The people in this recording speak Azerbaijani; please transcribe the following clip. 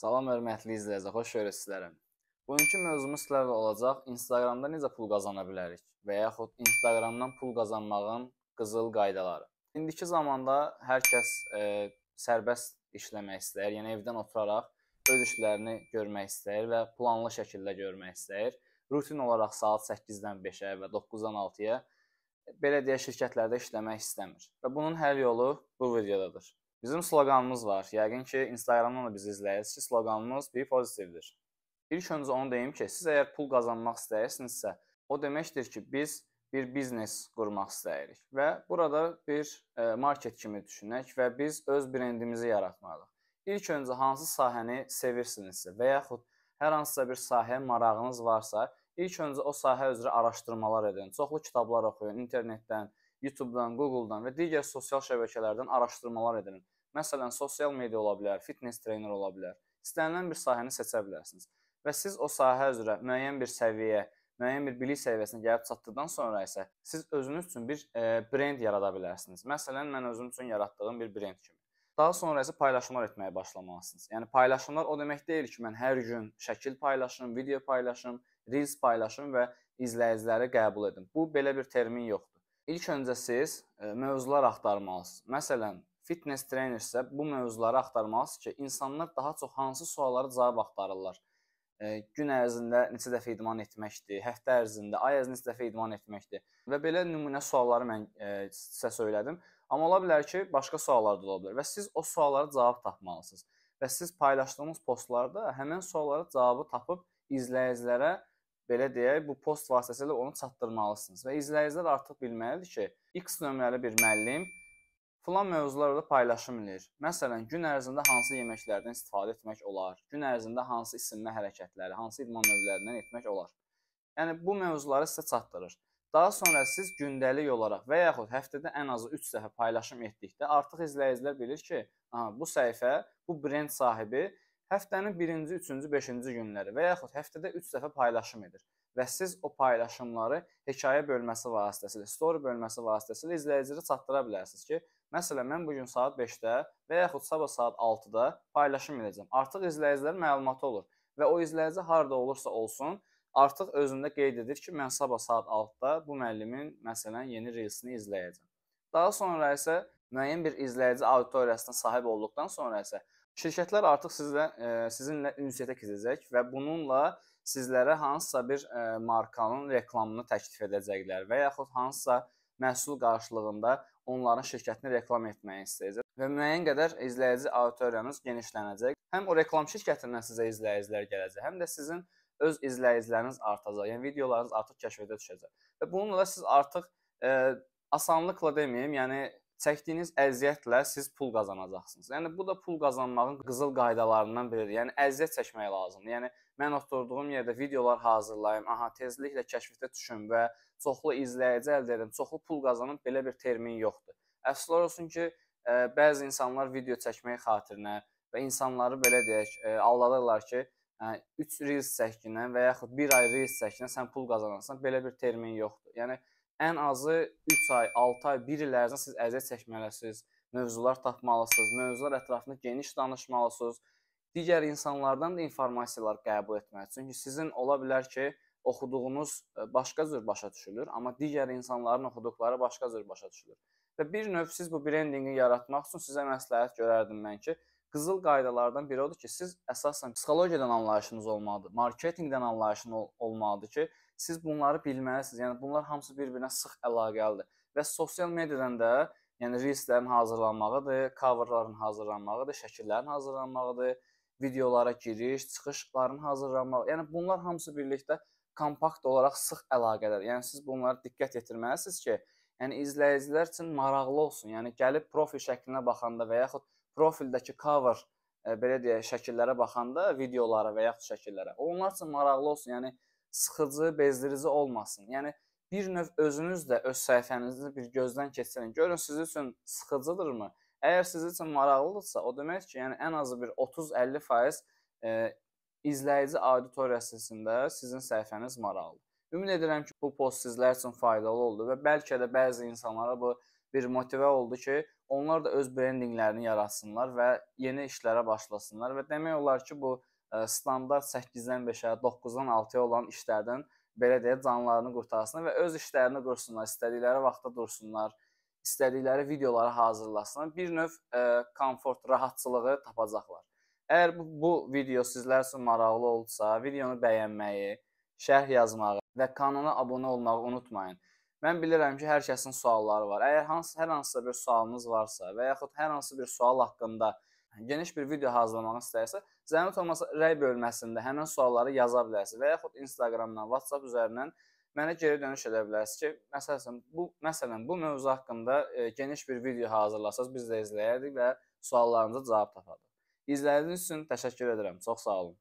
Salam hörmətli izləyicilər, xoş görürsüz sizlərə. Bugünkü mövzumuz sizlərlə olacaq: Instagramda necə pul qazana bilərik və yaxud Instagramdan pul qazanmağın qızıl qaydaları. İndiki zamanda hər kəs e, sərbəst işləmək istəyir, yəni evdən oturaraq öz işlərini görmək istəyir və planlı şəkildə görmək istəyir. Rutin olaraq saat 8-dən 5-ə və 9-dan 6-ya belə deyə şirkətlərdə işləmək istəmir. Və bunun həll yolu bu videodadır. Bizim sloqanımız var. Yəqin ki, Instagramdan da bizi izləyirsiniz. Sloqanımız bir pozitivdir. İlk öncə onu deyim ki, siz əgər pul qazanmaq istəyirsinizsə, o deməkdir ki, biz bir biznes qurmaq istəyirik və burada bir e, market kimi düşünək və biz öz brendimizi yaratmalıyıq. İlk öncə hansı sahəni sevirsinizsə və yaxud hər hansısa bir sahəyə marağınız varsa, ilk öncə o sahə üzrə araşdırmalar edin. Çoxlu kitablar oxuyun, internetdən, YouTube-dan, Google-dan və digər sosial şəbəkələrdən araşdırmalar edin. Məsələn, sosial media ola bilər, fitness treyneri ola bilər. İstənilən bir sahəni seçə bilərsiniz. Və siz o sahə üzrə müəyyən bir səviyyə, müəyyən bir bilik səviyyəsinə gəlib çatdıqdan sonra isə siz özünüz üçün bir e, brend yarada bilərsiniz. Məsələn, mən özüm üçün yaratdığım bir brend kimi. Daha sonra isə paylaşımlar etməyə başlamalısınız. Yəni paylaşımlar o demək deyil ki, mən hər gün şəkil paylaşım, video paylaşım, reels paylaşım və izləyiciləri qəbul edim. Bu belə bir termin yoxdur. İlk öncə siz e, mövzular axtarmalısınız. Məsələn, fitness trenersə bu mövzuları axtarmalısınız ki, insanlar daha çox hansı suallara cavab axtarırlar. E, gün ərzində neçə dəfə idman etməkdir, həftə ərzində, ay ərzində neçə dəfə idman etməkdir və belə nümunə sualları mən e, sizə söylədim. Amma ola bilər ki, başqa suallar da ola bilər və siz o suallara cavab tapmalısınız. Və siz paylaşdığınız postlarda həmin suallara cavabı tapıb izləyicilərə belə deyək, bu post vasitəsilə onu çatdırmalısınız və izləyicilər artıq bilməlidir ki, X nömrəli bir müəllim filan mövzularda paylaşım eləyir. Məsələn, gün ərzində hansı yeməklərdən istifadə etmək olar? Gün ərzində hansı isinmə hərəkətləri, hansı idman növlərindən etmək olar? Yəni bu mövzuları sizə çatdırır. Daha sonra siz gündəlik olaraq və yaxud həftədə ən azı 3 dəfə paylaşım etdikdə artıq izləyicilər bilir ki, aha bu səhifə, bu brend sahibi həftənin birinci, üçüncü, beşinci günləri və yaxud həftədə 3 dəfə paylaşım edir və siz o paylaşımları hekayə bölməsi vasitəsilə, story bölməsi vasitəsilə izləyicilərə çatdıra bilərsiniz ki, məsələn mən bu gün saat 5-də və yaxud sabah saat 6-da paylaşım edəcəm. Artıq izləyicilər məlumatı olur və o izləyici harda olursa olsun, artıq özündə qeyd edir ki, mən sabah saat 6-da bu müəllimin məsələn yeni reelsini izləyəcəm. Daha sonra isə müəyyən bir izləyici auditoriyasına sahib olduqdan sonra isə şirkətlər artıq sizlə e, sizinlə ünsiyyətə keçəcək və bununla sizlərə hansısa bir e, markanın reklamını təklif edəcəklər və yaxud hansısa məhsul qarşılığında onların şirkətini reklam etməyi istəyəcək və müəyyən qədər izləyici auditoriyanız genişlənəcək. Həm o reklam şirkətindən sizə izləyicilər gələcək, həm də sizin öz izləyiciləriniz artacaq. Yəni videolarınız artıq kəşfə düşəcək. Və bununla da siz artıq ə, e, asanlıqla deməyim, yəni çəkdiyiniz əziyyətlə siz pul qazanacaqsınız. Yəni bu da pul qazanmağın qızıl qaydalarından biridir. Yəni əziyyət çəkmək lazımdır. Yəni mən oturduğum yerdə videolar hazırlayım, aha tezliklə kəşfətə düşüm və çoxlu izləyici əldə edim, çoxlu pul qazanım belə bir termin yoxdur. Əfsuslar olsun ki, ə, e, bəzi insanlar video çəkmək xatirinə və insanları belə deyək, ə, e, aldadırlar ki, 3 e, reels çəkindən və yaxud 1 ay reels çəkindən sən pul qazanarsan, belə bir termin yoxdur. Yəni ən azı 3 ay, 6 ay, 1 il ərzində siz əziyyət çəkməlisiniz, mövzular tapmalısınız, mövzular ətrafında geniş danışmalısınız, digər insanlardan da informasiyalar qəbul etməlisiniz. Çünki sizin ola bilər ki, oxuduğunuz e, başqa cür başa düşülür, amma digər insanların oxuduqları başqa cür başa düşülür. Və bir növ siz bu brendinqi yaratmaq üçün sizə məsləhət görərdim mən ki, qızıl qaydalardan biri odur ki, siz əsasən psixologiyadan anlayışınız olmalıdır, marketinqdən anlayışınız ol olmalıdır ki, siz bunları bilməlisiniz. Yəni bunlar hamısı bir-birinə sıx əlaqəlidir və sosial mediadan da yəni reelslərin hazırlanmağıdır, coverların hazırlanmağıdır, şəkillərin hazırlanmağıdır, videolara giriş, çıxışların hazırlanmağı. Yəni bunlar hamısı birlikdə kompakt olaraq sıx əlaqədədir. Yəni siz bunlara diqqət yetirməlisiniz ki, yəni izləyicilər üçün maraqlı olsun. Yəni gəlib profil şəklinə baxanda və yaxud profildəki cover ə, e, belə deyək, şəkillərə baxanda, videolara və yaxud şəkillərə. Onlar üçün maraqlı olsun, yəni sıxıcı, bezdirici olmasın. Yəni bir növ özünüz də öz səhifənizi bir gözdən keçirin. Görün sizin üçün sıxıcıdırmı? Əgər sizin üçün maraqlıdırsa, o deməkdir ki, yəni ən azı bir 30-50% e, izləyici auditoriyasında sizin səhifəniz maraqlıdır. Ümid edirəm ki, bu post sizlər üçün faydalı oldu və bəlkə də bəzi insanlara bu bir motivə oldu ki, onlar da öz brendinqlərini yaratsınlar və yeni işlərə başlasınlar və demək olar ki, bu e, standart 8-dən 5-ə, 9-dan 6-ya olan işlərdən belə deyə canlarını qurtarsınlar və öz işlərini qursunlar, istədikləri vaxtda dursunlar, istədikləri videoları hazırlasınlar. Bir növ ə, e, komfort, rahatçılığı tapacaqlar. Əgər bu, bu video sizlər üçün maraqlı olsa, videonu bəyənməyi, şərh yazmağı və kanala abunə olmağı unutmayın. Mən bilirəm ki, hər kəsin sualları var. Əgər hansı hər hansısa bir sualınız varsa və yaxud hər hansı bir sual haqqında geniş bir video hazırlamaq istəyirsə, zəhmət olmasa rəy bölməsində həmin sualları yaza bilərsiniz və yaxud Instagramdan, WhatsApp üzərindən mənə geri dönüş edə bilərsiniz ki, məsələn bu məsələn bu mövzu haqqında e, geniş bir video hazırlasaz biz də izləyərdik və suallarınıza cavab taparıq. İzlədiyiniz üçün təşəkkür edirəm. Çox sağ olun.